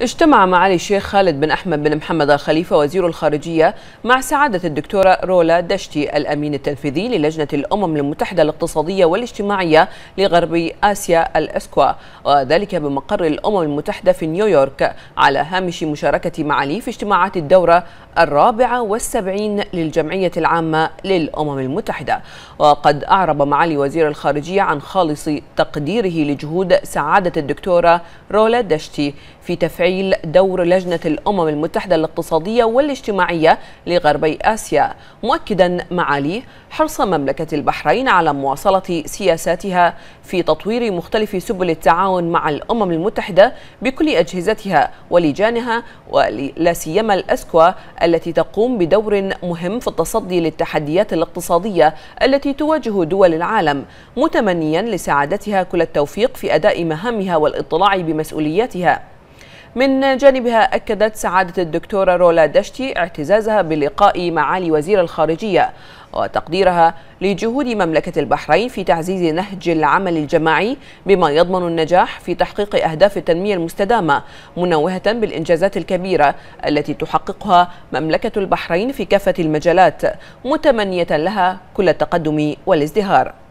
اجتمع معالي الشيخ خالد بن أحمد بن محمد الخليفة وزير الخارجية مع سعادة الدكتورة رولا دشتي الأمين التنفيذي للجنة الأمم المتحدة الاقتصادية والاجتماعية لغرب آسيا الأسكوا وذلك بمقر الأمم المتحدة في نيويورك على هامش مشاركة معالي في اجتماعات الدورة الرابعة والسبعين للجمعية العامة للأمم المتحدة وقد أعرب معالي وزير الخارجية عن خالص تقديره لجهود سعادة الدكتورة رولا دشتي في تفعيل تفعيل دور لجنة الأمم المتحدة الاقتصادية والاجتماعية لغربي آسيا مؤكدا معاليه حرص مملكة البحرين على مواصلة سياساتها في تطوير مختلف سبل التعاون مع الأمم المتحدة بكل أجهزتها ولجانها ولا سيما الأسكوا التي تقوم بدور مهم في التصدي للتحديات الاقتصادية التي تواجه دول العالم متمنيا لسعادتها كل التوفيق في أداء مهامها والاطلاع بمسؤولياتها من جانبها أكدت سعادة الدكتورة رولا دشتي اعتزازها بلقاء معالي وزير الخارجية وتقديرها لجهود مملكة البحرين في تعزيز نهج العمل الجماعي بما يضمن النجاح في تحقيق أهداف التنمية المستدامة منوهة بالإنجازات الكبيرة التي تحققها مملكة البحرين في كافة المجالات متمنية لها كل التقدم والازدهار